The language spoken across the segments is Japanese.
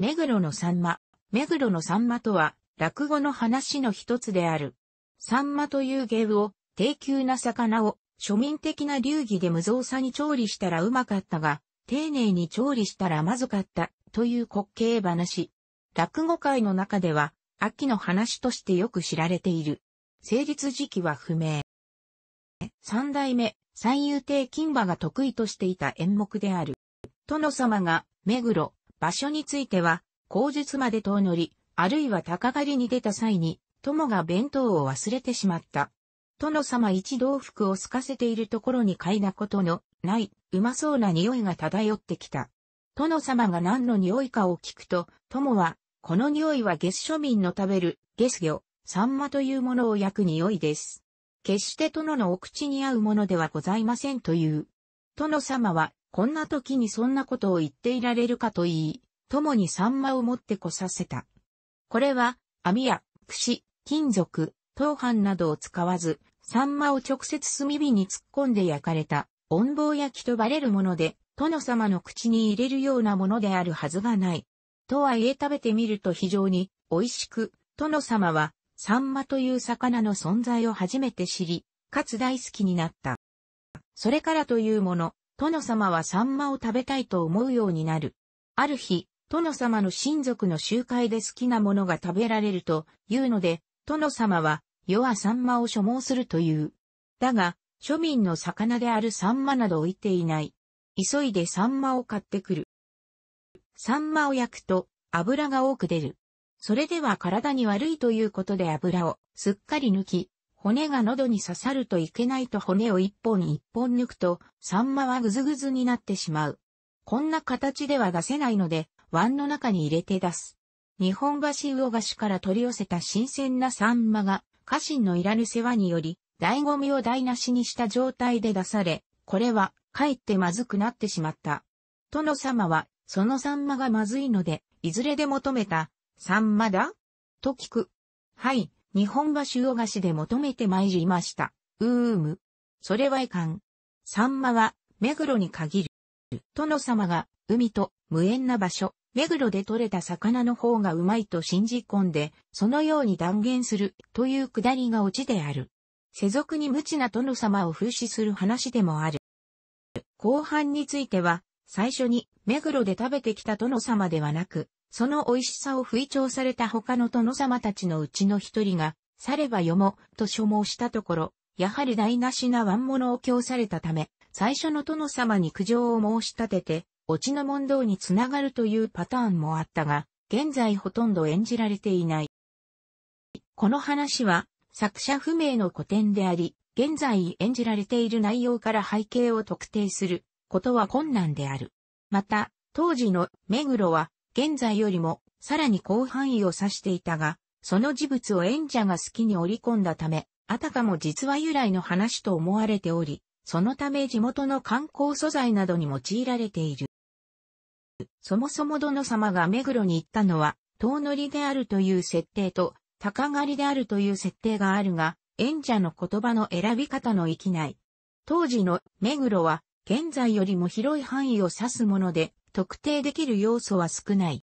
目黒のさんま。目黒のさんまとは、落語の話の一つである。さんまという芸を、低級な魚を、庶民的な流儀で無造作に調理したらうまかったが、丁寧に調理したらまずかった、という滑稽話。落語界の中では、秋の話としてよく知られている。成立時期は不明。三代目、三遊亭金馬が得意としていた演目である。殿様が、目黒、場所については、口述まで遠乗り、あるいは鷹狩りに出た際に、友が弁当を忘れてしまった。殿様一同服を透かせているところに嗅いだことのない、うまそうな匂いが漂ってきた。殿様が何の匂いかを聞くと、友は、この匂いは月庶民の食べる、月魚、サンマというものを焼く匂いです。決して殿のお口に合うものではございませんという。殿様はこんな時にそんなことを言っていられるかと言い、共にサンマを持ってこさせた。これは、網や、串、金属、当飯などを使わず、サンマを直接炭火に突っ込んで焼かれた、温房焼きとバレるもので、殿様の口に入れるようなものであるはずがない。とはいえ食べてみると非常に美味しく、殿様は、サンマという魚の存在を初めて知り、かつ大好きになった。それからというもの、殿様はサンマを食べたいと思うようになる。ある日、殿様の親族の集会で好きなものが食べられるというので、殿様は、世はサンマを所望するという。だが、庶民の魚であるサンマなど置いていない。急いでサンマを買ってくる。サンマを焼くと油が多く出る。それでは体に悪いということで油をすっかり抜き、骨が喉に刺さるといけないと骨を一本一本抜くと、サンマはぐずぐずになってしまう。こんな形では出せないので、湾の中に入れて出す。日本橋魚菓子から取り寄せた新鮮なサンマが、家臣のいらぬ世話により、醍醐味を台無しにした状態で出され、これは、かえってまずくなってしまった。殿様は、そのサンマがまずいので、いずれで求めた、サンマだと聞く。はい、日本橋主菓子で求めて参りました。うーむ。それはいかん。サンマは、目黒に限る。殿様が、海と無縁な場所、目黒で採れた魚の方がうまいと信じ込んで、そのように断言するというくだりが落ちである。世俗に無知な殿様を風刺する話でもある。後半については、最初に目黒で食べてきた殿様ではなく、その美味しさを吹聴された他の殿様たちのうちの一人が、さればよも、と所望したところ、やはり台無しなモ物を供されたため、最初の殿様に苦情を申し立てて、落ちの問答につながるというパターンもあったが、現在ほとんど演じられていない。この話は、作者不明の古典であり、現在演じられている内容から背景を特定することは困難である。また、当時の目黒は現在よりもさらに広範囲を指していたが、その事物を演者が好きに織り込んだため、あたかも実話由来の話と思われており、そのため地元の観光素材などに用いられている。そもそも殿様が目黒に行ったのは、遠乗りであるという設定と、高狩りであるという設定があるが、演者の言葉の選び方の域内。当時の目黒は、現在よりも広い範囲を指すもので、特定できる要素は少ない。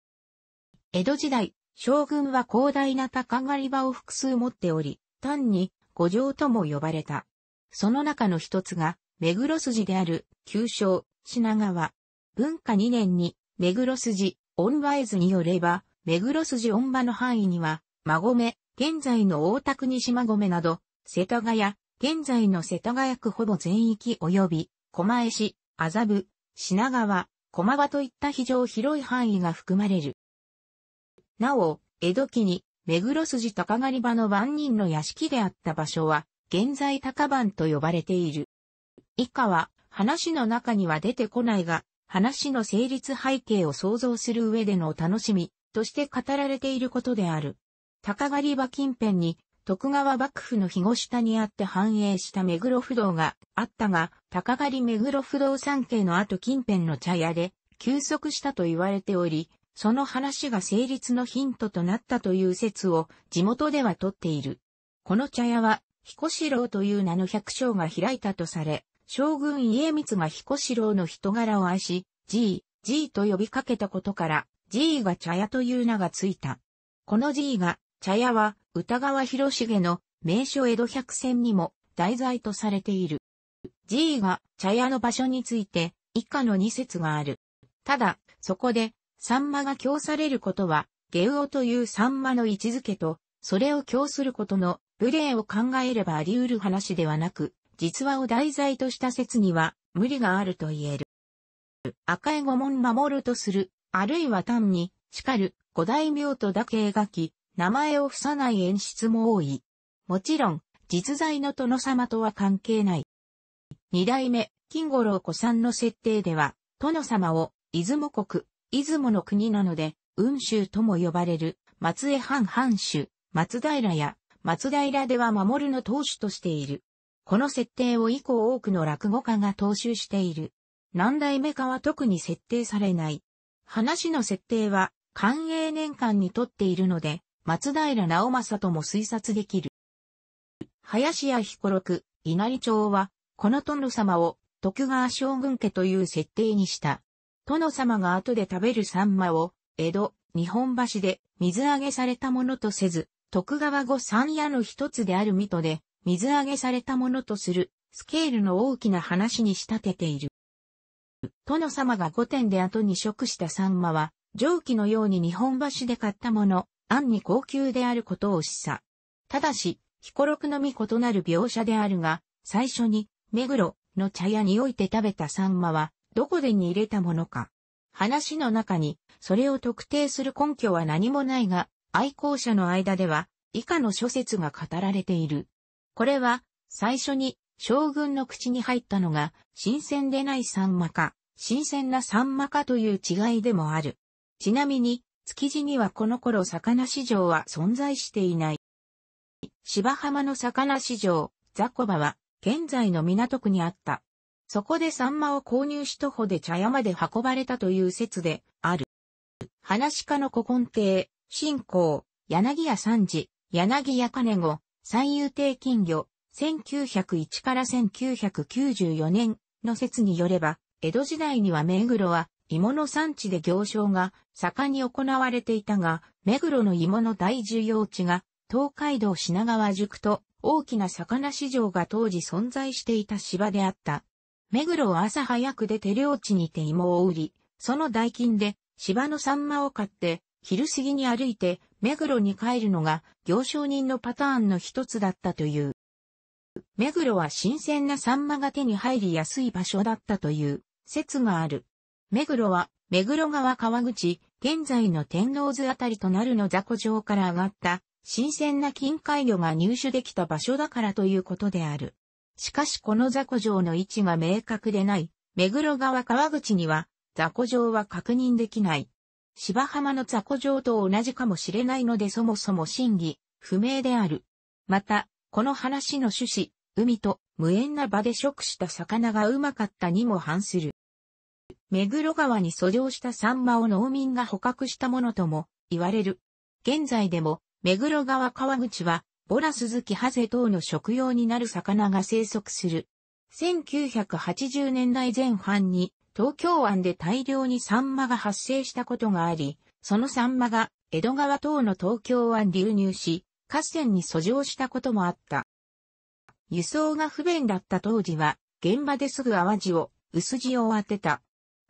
江戸時代、将軍は広大な鷹狩り場を複数持っており、単に五条とも呼ばれた。その中の一つが、目黒筋である、旧称、品川。文化2年に、目黒筋、恩和絵図によれば、目黒筋恩馬の範囲には、馬込、現在の大田区西馬込など、世田谷、現在の世田谷区ほぼ全域及び、狛江市、麻布、品川、駒場といった非常広い範囲が含まれる。なお、江戸期に、目黒筋高狩場の万人の屋敷であった場所は、現在高番と呼ばれている。以下は、話の中には出てこないが、話の成立背景を想像する上でのお楽しみとして語られていることである。高狩場近辺に徳川幕府の日下にあって繁栄した目黒不動があったが、高狩り目黒不動産系の後近辺の茶屋で休息したと言われており、その話が成立のヒントとなったという説を地元では取っている。この茶屋は、彦四郎という名の百姓が開いたとされ、将軍家光が彦四郎の人柄を愛し、G、G と呼びかけたことから、G が茶屋という名がついた。この G が、茶屋は、歌川広重の名所江戸百選にも題材とされている。G が茶屋の場所について以下の2説がある。ただ、そこで、サンマが供されることは、ゲウオというサンマの位置づけと、それを供することの無礼を考えればあり得る話ではなく、実話を題材とした説には無理があると言える。赤い御門守るとする、あるいは単に、叱る、五大名とだけ描き、名前を付さない演出も多い。もちろん、実在の殿様とは関係ない。二代目、金五郎子さんの設定では、殿様を、出雲国、出雲の国なので、雲州とも呼ばれる、松江藩藩主、松平や、松平では守るの当主としている。この設定を以降多くの落語家が踏襲している。何代目かは特に設定されない。話の設定は、寛永年間にとっているので、松平直政とも推察できる。林家彦六、稲荷町は、この殿様を徳川将軍家という設定にした。殿様が後で食べるサンマを、江戸、日本橋で水揚げされたものとせず、徳川御三家の一つである水戸で水揚げされたものとする、スケールの大きな話に仕立てている。殿様が御殿で後に食したサンマは、蒸気のように日本橋で買ったもの、暗に高級であることを示唆。ただし、彦六のみ異なる描写であるが、最初に、目黒の茶屋において食べたサンマは、どこでに入れたものか。話の中に、それを特定する根拠は何もないが、愛好者の間では、以下の諸説が語られている。これは、最初に、将軍の口に入ったのが、新鮮でないサンマか、新鮮なサンマかという違いでもある。ちなみに、築地にはこの頃魚市場は存在していない。芝浜の魚市場、ザコバは、現在の港区にあった。そこでサンマを購入し徒歩で茶屋まで運ばれたという説である。話家の古今亭、新港、柳屋三次、柳屋金子、三遊亭金魚、1901から1994年の説によれば、江戸時代には目黒は芋の産地で行商が盛んに行われていたが、目黒の芋の大需要地が東海道品川宿と大きな魚市場が当時存在していた芝であった。目黒は朝早く出て領地にて芋を売り、その代金で芝のサンマを買って、昼過ぎに歩いて目黒に帰るのが行商人のパターンの一つだったという。目黒は新鮮なサンマが手に入りやすい場所だったという説がある。目黒は、目黒川川口、現在の天王洲あたりとなるの雑魚城から上がった新鮮な近海魚が入手できた場所だからということである。しかしこの雑魚城の位置が明確でない、目黒川川口には雑魚城は確認できない。芝浜の雑魚城と同じかもしれないのでそもそも真偽、不明である。また、この話の趣旨、海と無縁な場で食した魚がうまかったにも反する。目黒川に遡上したサンマを農民が捕獲したものとも言われる。現在でも、目黒川川口は、ボラスズキハゼ等の食用になる魚が生息する。1980年代前半に東京湾で大量にサンマが発生したことがあり、そのサンマが江戸川等の東京湾流入し、河川に遡上したこともあった。輸送が不便だった当時は、現場ですぐ淡路を、薄地を当てた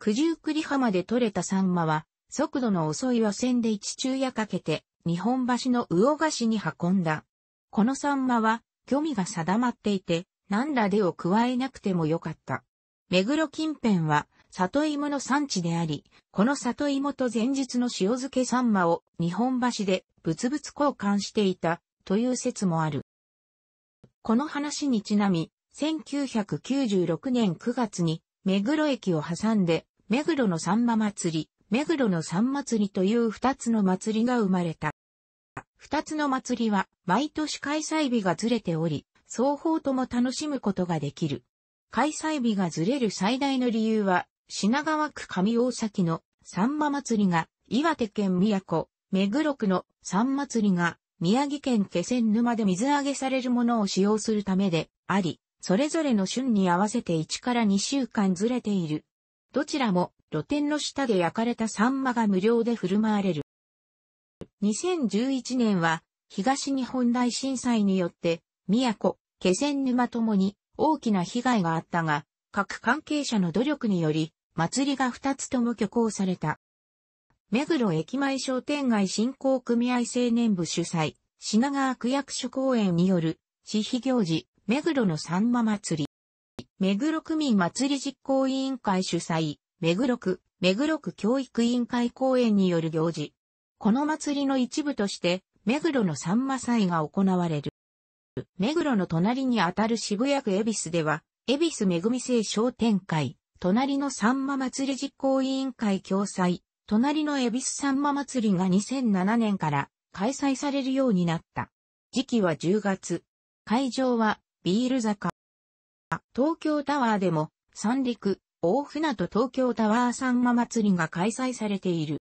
九十九里浜で獲れたサンマは、速度の遅い和船で一昼夜かけて、日本橋の魚菓子に運んだ。このサンマは、虚味が定まっていて、何らでを加えなくてもよかった。目黒近辺は、里芋の産地であり、この里芋と前日の塩漬けサンマを日本橋で物々交換していたという説もある。この話にちなみ、1996年9月に目黒駅を挟んで目黒の三馬祭り、目黒の三ん祭りという二つの祭りが生まれた。二つの祭りは毎年開催日がずれており、双方とも楽しむことができる。開催日がずれる最大の理由は、品川区上大崎の三馬祭りが岩手県宮古、目黒区の三ん祭りが宮城県気仙沼で水揚げされるものを使用するためであり、それぞれの旬に合わせて1から2週間ずれている。どちらも露店の下で焼かれたサンマが無料で振る舞われる。2011年は東日本大震災によって、宮古、気仙沼ともに大きな被害があったが、各関係者の努力により、祭りが2つとも挙行された。目黒駅前商店街振興組合青年部主催、品川区役所公園による、私費行事、目黒のさんま祭り。目黒区民祭り実行委員会主催、目黒区、目黒区教育委員会公演による行事。この祭りの一部として、目黒の三ん祭が行われる。目黒の隣にあたる渋谷区恵比寿では、恵比寿めぐみ聖商店会、隣の三ん祭り実行委員会共催、隣の恵比寿三ん祭りが2007年から開催されるようになった。時期は10月。会場はビール坂。東京タワーでも三陸、大船と東京タワーサンマ祭りが開催されている。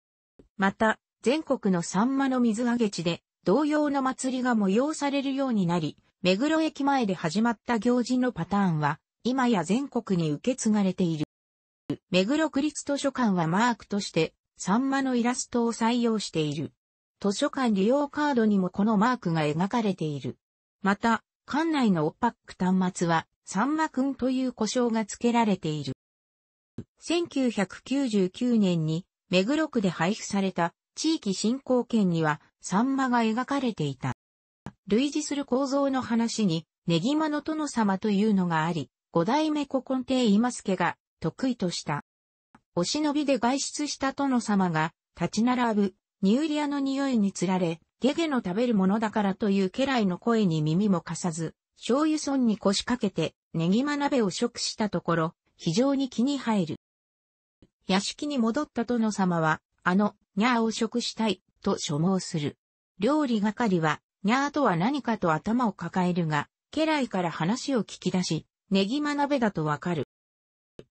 また、全国のサンマの水揚げ地で同様の祭りが催されるようになり、目黒駅前で始まった行事のパターンは、今や全国に受け継がれている。目黒区立図書館はマークとして、サンマのイラストを採用している。図書館利用カードにもこのマークが描かれている。また、館内のオッパック端末は、サンマくんという呼称が付けられている。1999年に目黒区で配布された地域振興券にはサンマが描かれていた。類似する構造の話にネギマの殿様というのがあり、五代目古今亭今助が得意とした。お忍びで外出した殿様が立ち並ぶニューリアの匂いにつられ、ゲゲの食べるものだからという家来の声に耳も貸さず、醤油村に腰掛けて、ネギマ鍋を食したところ、非常に気に入る。屋敷に戻った殿様は、あの、ニャーを食したい、と所望する。料理係は、ニャーとは何かと頭を抱えるが、家来から話を聞き出し、ネギマ鍋だとわかる。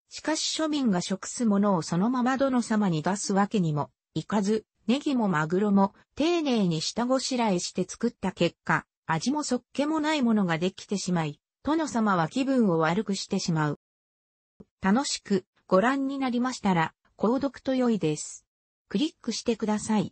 しかし庶民が食すものをそのまま殿様に出すわけにも、いかず、ネギもマグロも丁寧に下ごしらえして作った結果、味もそっけもないものができてしまい、殿様は気分を悪くしてしまう。楽しくご覧になりましたら、購読と良いです。クリックしてください。